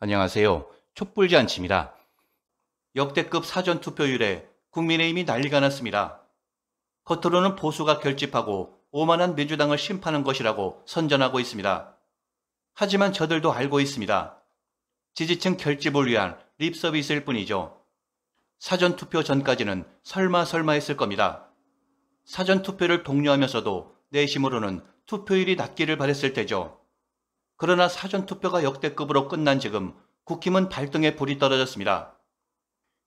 안녕하세요. 촛불잔치입니다. 역대급 사전투표율에 국민의힘이 난리가 났습니다. 겉으로는 보수가 결집하고 오만한 민주당을 심판한 것이라고 선전하고 있습니다. 하지만 저들도 알고 있습니다. 지지층 결집을 위한 립서비스일 뿐이죠. 사전투표 전까지는 설마 설마 했을 겁니다. 사전투표를 독려하면서도 내심으로는 투표율이 낮기를 바랬을 때죠. 그러나 사전투표가 역대급으로 끝난 지금 국힘은 발등에 불이 떨어졌습니다.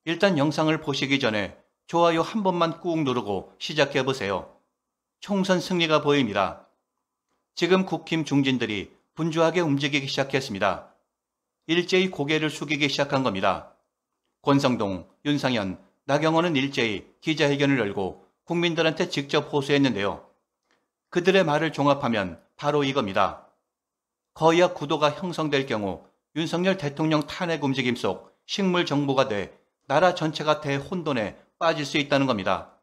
일단 영상을 보시기 전에 좋아요 한 번만 꾹 누르고 시작해보세요. 총선 승리가 보입니다. 지금 국힘 중진들이 분주하게 움직이기 시작했습니다. 일제히 고개를 숙이기 시작한 겁니다. 권성동, 윤상현, 나경원은 일제히 기자회견을 열고 국민들한테 직접 호소했는데요. 그들의 말을 종합하면 바로 이겁니다. 거약 구도가 형성될 경우 윤석열 대통령 탄핵 움직임 속 식물 정보가 돼 나라 전체가 대혼돈에 빠질 수 있다는 겁니다.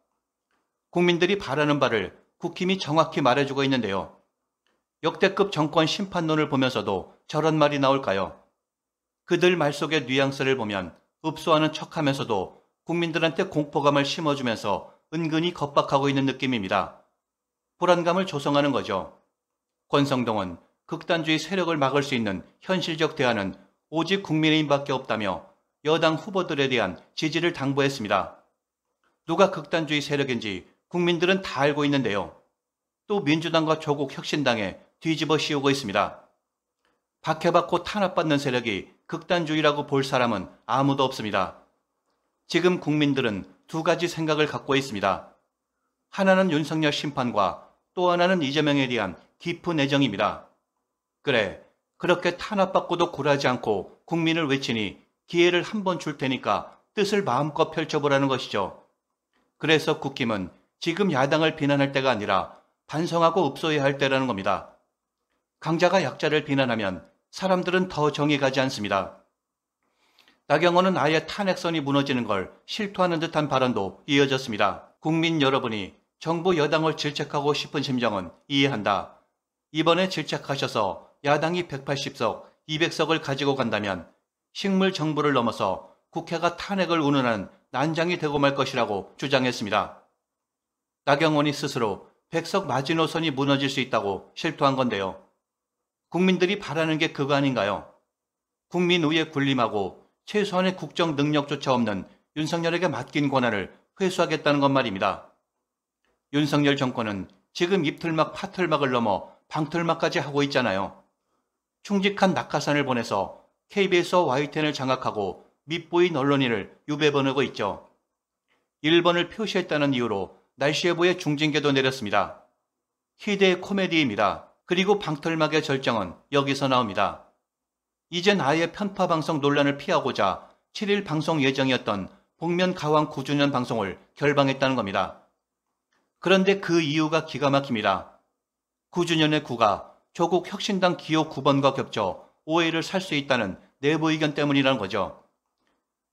국민들이 바라는 바를 국힘이 정확히 말해주고 있는데요. 역대급 정권 심판론을 보면서도 저런 말이 나올까요? 그들 말 속의 뉘앙스를 보면 읍소하는 척 하면서도 국민들한테 공포감을 심어주면서 은근히 겁박하고 있는 느낌입니다. 불안감을 조성하는 거죠. 권성동은 극단주의 세력을 막을 수 있는 현실적 대안은 오직 국민의힘밖에 없다며 여당 후보들에 대한 지지를 당부했습니다. 누가 극단주의 세력인지 국민들은 다 알고 있는데요. 또 민주당과 조국 혁신당에 뒤집어 씌우고 있습니다. 박해받고 탄압받는 세력이 극단주의라고 볼 사람은 아무도 없습니다. 지금 국민들은 두 가지 생각을 갖고 있습니다. 하나는 윤석열 심판과 또 하나는 이재명에 대한 깊은 애정입니다. 그래, 그렇게 탄압받고도 굴하지 않고 국민을 외치니 기회를 한번줄 테니까 뜻을 마음껏 펼쳐보라는 것이죠. 그래서 국힘은 지금 야당을 비난할 때가 아니라 반성하고 읍소해야 할 때라는 겁니다. 강자가 약자를 비난하면 사람들은 더 정이 가지 않습니다. 나경원은 아예 탄핵선이 무너지는 걸 실토하는 듯한 발언도 이어졌습니다. 국민 여러분이 정부 여당을 질책하고 싶은 심정은 이해한다. 이번에 질책하셔서 야당이 180석, 200석을 가지고 간다면 식물 정부를 넘어서 국회가 탄핵을 운운하는 난장이 되고 말 것이라고 주장했습니다. 나경원이 스스로 백석 마지노선이 무너질 수 있다고 실토한 건데요. 국민들이 바라는 게 그거 아닌가요? 국민의에 군림하고 최소한의 국정 능력조차 없는 윤석열에게 맡긴 권한을 회수하겠다는 것 말입니다. 윤석열 정권은 지금 입틀막 파틀막을 넘어 방틀막까지 하고 있잖아요. 충직한 낙하산을 보내서 KBS와 YTN을 장악하고 밑보인 언론인을 유배보내고 있죠. 1번을 표시했다는 이유로 날씨예보에 중징계도 내렸습니다. 희대의 코미디입니다. 그리고 방털막의 절정은 여기서 나옵니다. 이젠 아예 편파방송 논란을 피하고자 7일 방송 예정이었던 복면 가왕 9주년 방송을 결방했다는 겁니다. 그런데 그 이유가 기가 막힙니다. 9주년의 구가 조국 혁신당 기호 9번과 겹쳐 5회를살 수 있다는 내부 의견 때문이라는 거죠.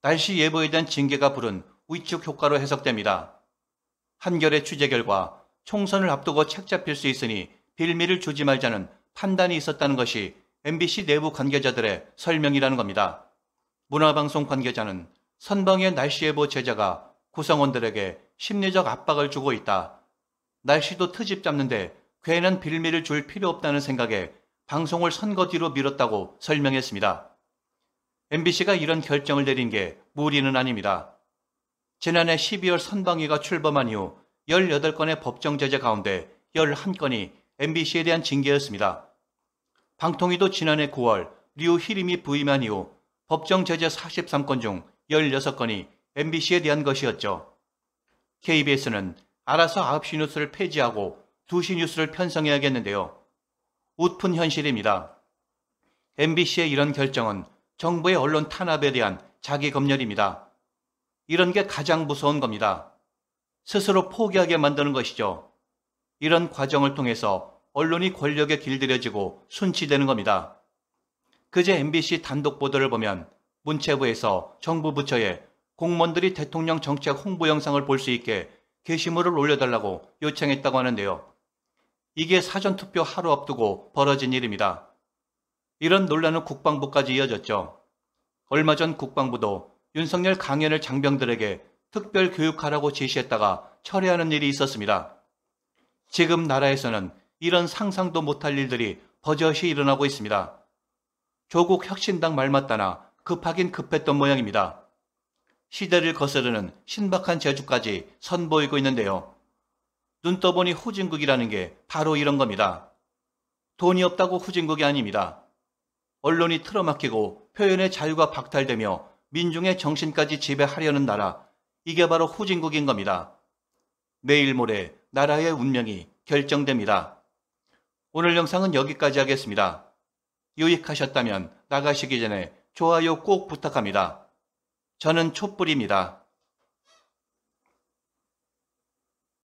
날씨 예보에 대한 징계가 부른 위축 효과로 해석됩니다. 한결의 취재 결과 총선을 앞두고 책 잡힐 수 있으니 빌미를 주지 말자는 판단이 있었다는 것이 MBC 내부 관계자들의 설명이라는 겁니다. 문화방송 관계자는 선방의 날씨 예보 제자가 구성원들에게 심리적 압박을 주고 있다. 날씨도 트집 잡는데 회는 빌미를 줄 필요 없다는 생각에 방송을 선거 뒤로 미뤘다고 설명했습니다. MBC가 이런 결정을 내린 게 무리는 아닙니다. 지난해 12월 선방위가 출범한 이후 18건의 법정 제재 가운데 11건이 MBC에 대한 징계였습니다. 방통위도 지난해 9월 류희림이 부임한 이후 법정 제재 43건 중 16건이 MBC에 대한 것이었죠. KBS는 알아서 9시 뉴스를 폐지하고 2시 뉴스를 편성해야겠는데요. 웃픈 현실입니다. MBC의 이런 결정은 정부의 언론 탄압에 대한 자기 검열입니다. 이런 게 가장 무서운 겁니다. 스스로 포기하게 만드는 것이죠. 이런 과정을 통해서 언론이 권력에 길들여지고 순치되는 겁니다. 그제 MBC 단독 보도를 보면 문체부에서 정부 부처에 공무원들이 대통령 정책 홍보 영상을 볼 수 있게 게시물을 올려달라고 요청했다고 하는데요. 이게 사전투표 하루 앞두고 벌어진 일입니다. 이런 논란은 국방부까지 이어졌죠. 얼마 전 국방부도 윤석열 강연을 장병들에게 특별 교육하라고 지시했다가 철회하는 일이 있었습니다. 지금 나라에서는 이런 상상도 못할 일들이 버젓이 일어나고 있습니다. 조국 혁신당 말맞다나 급하긴 급했던 모양입니다. 시대를 거스르는 신박한 재주까지 선보이고 있는데요. 눈 떠보니 후진국이라는 게 바로 이런 겁니다. 돈이 없다고 후진국이 아닙니다. 언론이 틀어막히고 표현의 자유가 박탈되며 민중의 정신까지 지배하려는 나라, 이게 바로 후진국인 겁니다. 내일 모레 나라의 운명이 결정됩니다. 오늘 영상은 여기까지 하겠습니다. 유익하셨다면 나가시기 전에 좋아요 꼭 부탁합니다. 저는 촛불입니다.